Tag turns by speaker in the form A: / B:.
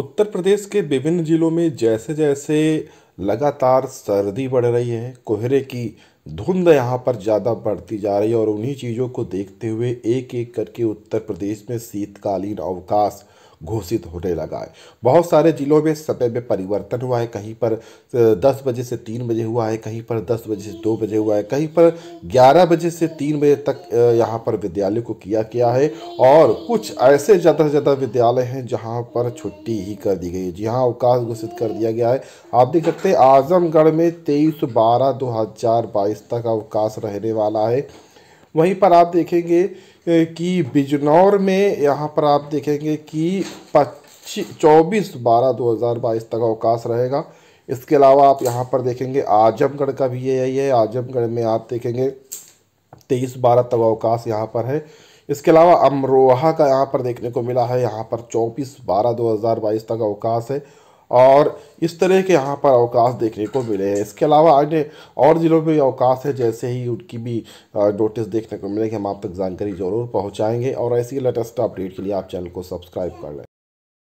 A: उत्तर प्रदेश के विभिन्न जिलों में जैसे जैसे लगातार सर्दी बढ़ रही है कोहरे की धुंध यहाँ पर ज़्यादा बढ़ती जा रही है और उन्हीं चीज़ों को देखते हुए एक एक करके उत्तर प्रदेश में शीतकालीन अवकाश घोषित होने लगा है बहुत सारे जिलों में समय में परिवर्तन हुआ है कहीं पर दस बजे से तीन बजे हुआ है कहीं पर दस बजे से दो बजे हुआ है कहीं पर ग्यारह बजे से तीन बजे तक यहाँ पर विद्यालय को किया गया है और कुछ ऐसे ज़्यादा से ज़्यादा विद्यालय हैं जहाँ पर छुट्टी ही कर दी गई है जी हाँ अवकाश घोषित कर दिया गया है आप देख सकते हैं आजमगढ़ में तेईस बारह दो हज़ार बाईस तक अवकाश रहने वाला है वहीं पर आप देखेंगे कि बिजनौर में यहाँ पर आप देखेंगे कि पच्ची चौबीस बारह दो हज़ार बाईस तक अवकाश रहेगा इसके अलावा आप यहाँ पर देखेंगे आजमगढ़ का भी यही है आजमगढ़ में आप देखेंगे तेईस बारह तक अवकाश यहाँ पर है इसके अलावा अमरोहा का यहाँ पर देखने को मिला है यहाँ पर चौबीस बारह दो हज़ार बाईस तक अवकाश है और इस तरह के यहाँ पर अवकाश देखने को मिले हैं इसके अलावा अन्य और ज़िलों में अवकाश है जैसे ही उनकी भी नोटिस देखने को मिलेगी हम आप तक जानकारी जरूर पहुँचाएंगे और ऐसी लेटेस्ट अपडेट के लिए आप चैनल को सब्सक्राइब कर लें